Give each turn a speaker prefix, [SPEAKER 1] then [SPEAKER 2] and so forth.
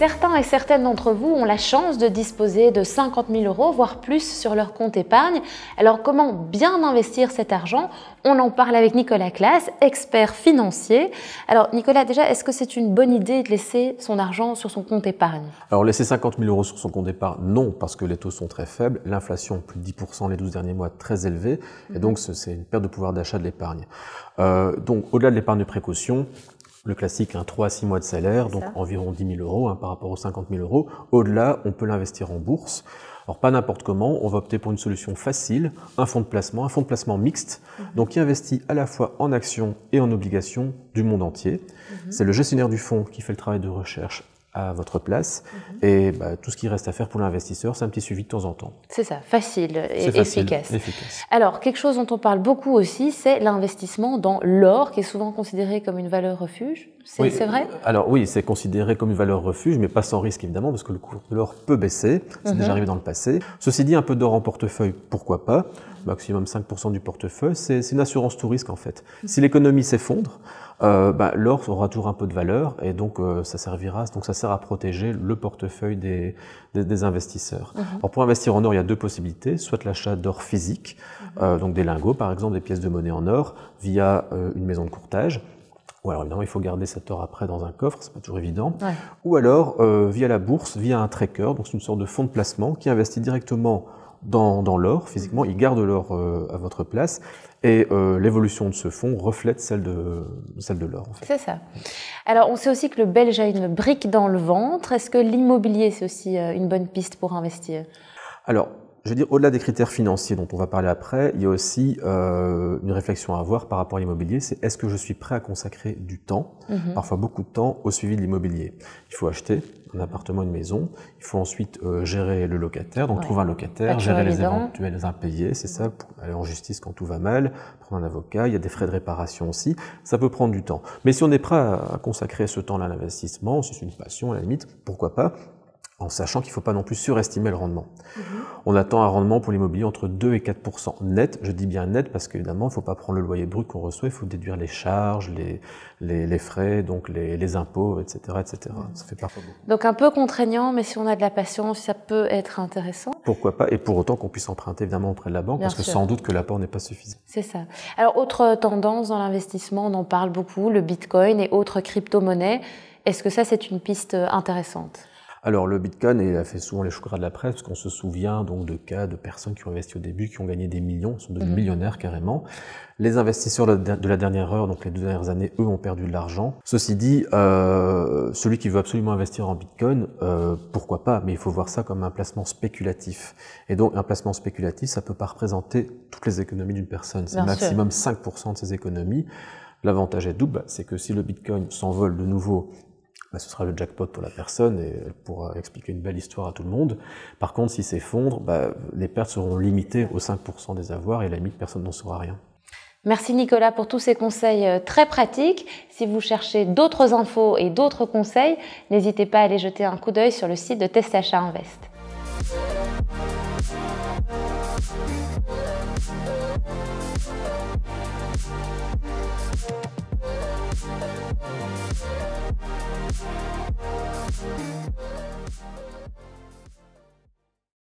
[SPEAKER 1] Certains et certaines d'entre vous ont la chance de disposer de 50 000 euros, voire plus, sur leur compte épargne. Alors comment bien investir cet argent On en parle avec Nicolas Classe, expert financier. Alors Nicolas, déjà, est-ce que c'est une bonne idée de laisser son argent sur son compte épargne
[SPEAKER 2] Alors laisser 50 000 euros sur son compte épargne, non, parce que les taux sont très faibles, l'inflation plus de 10% les 12 derniers mois très élevée, et mhm. donc c'est une perte de pouvoir d'achat de l'épargne. Euh, donc au-delà de l'épargne de précaution, le classique, un hein, 3 à 6 mois de salaire, donc environ 10 000 euros hein, par rapport aux 50 000 euros. Au-delà, on peut l'investir en bourse. Alors pas n'importe comment, on va opter pour une solution facile, un fonds de placement, un fonds de placement mixte, mhm. donc qui investit à la fois en actions et en obligations du monde entier. Mhm. C'est le gestionnaire du fonds qui fait le travail de recherche à votre place. Mhm. Et bah, tout ce qui reste à faire pour l'investisseur, c'est un petit suivi de temps en temps.
[SPEAKER 1] C'est ça, facile et efficace. Alors, quelque chose dont on parle beaucoup aussi, c'est l'investissement dans l'or, qui est souvent considéré comme une valeur refuge. C'est vrai
[SPEAKER 2] Alors oui, c'est considéré comme une valeur refuge, mais pas sans risque évidemment, parce que le cours de l'or peut baisser. C'est mhm. déjà arrivé dans le passé. Ceci dit, un peu d'or en portefeuille, pourquoi pas Maximum 5% du portefeuille, c'est une assurance tout risque en fait. Mhm. Si l'économie s'effondre, euh, bah, l'or aura toujours un peu de valeur et donc euh, ça servira, donc ça sert à protéger le portefeuille des, investisseurs. Mhm. Alors pour investir en or, il y a deux possibilités soit l'achat d'or physique, euh, donc des lingots par exemple, des pièces de monnaie en or via une maison de courtage ou alors évidemment, il faut garder cet or après dans un coffre, c'est pas toujours évident. Ou alors euh, via la bourse, via un tracker, donc c'est une sorte de fonds de placement qui investit directement dans, dans l'or physiquement, il garde l'or euh, à votre place et euh, l'évolution de ce fonds reflète celle de celle de l'or. En
[SPEAKER 1] fait. C'est ça. Alors on sait aussi que le Belge a une brique dans le ventre. Est-ce que l'immobilier c'est aussi une bonne piste pour investir
[SPEAKER 2] alors, je veux dire, au-delà des critères financiers dont on va parler après, il y a aussi euh, une réflexion à avoir par rapport à l'immobilier, c'est est-ce que je suis prêt à consacrer du temps, mhm. parfois beaucoup de temps, au suivi de l'immobilier Il faut acheter un appartement, une maison, il faut ensuite euh, gérer le locataire, donc trouver un locataire, gérer les éventuels impayés, c'est ça, pour aller en justice quand tout va mal, prendre un avocat, il y a des frais de réparation aussi, ça peut prendre du temps. Mais si on est prêt à consacrer ce temps-là à l'investissement, si c'est une passion à la limite, pourquoi pas en sachant qu'il ne faut pas non plus surestimer le rendement. Mhm. On attend un rendement pour l'immobilier entre 2 et 4 net. Je dis bien net parce qu'évidemment, il ne faut pas prendre le loyer brut qu'on reçoit, il faut déduire les charges, les, frais, donc les, impôts, etc. etc. Mhm. Ça fait parfois beaucoup.
[SPEAKER 1] Donc un peu contraignant, mais si on a de la patience, ça peut être intéressant.
[SPEAKER 2] Pourquoi pas Et pour autant qu'on puisse emprunter évidemment auprès de la banque, parce que sans doute que l'apport n'est pas suffisant.
[SPEAKER 1] C'est ça. Alors autre tendance dans l'investissement, on en parle beaucoup, le Bitcoin et autres crypto-monnaies. Est-ce que ça, c'est une piste intéressante
[SPEAKER 2] alors le Bitcoin a fait souvent les choux de la presse parce qu'on se souvient donc de cas de personnes qui ont investi au début, qui ont gagné des millions, sont devenus mhm. millionnaires carrément. Les investisseurs de la dernière heure, donc les deux dernières années, eux ont perdu de l'argent. Ceci dit, euh, celui qui veut absolument investir en Bitcoin, euh, pourquoi pas Mais il faut voir ça comme un placement spéculatif. Et donc un placement spéculatif, ça peut pas représenter toutes les économies d'une personne. C'est maximum 5% de ses économies. L'avantage est double, c'est que si le Bitcoin s'envole de nouveau bah, ce sera le jackpot pour la personne et elle pourra expliquer une belle histoire à tout le monde. Par contre, si s'effondre, bah, les pertes seront limitées aux 5% des avoirs et la limite, personne n'en saura rien.
[SPEAKER 1] Merci Nicolas pour tous ces conseils euh, très pratiques. Si vous cherchez d'autres infos et d'autres conseils, n'hésitez pas à aller jeter un coup d'œil sur le site de Testachat Invest.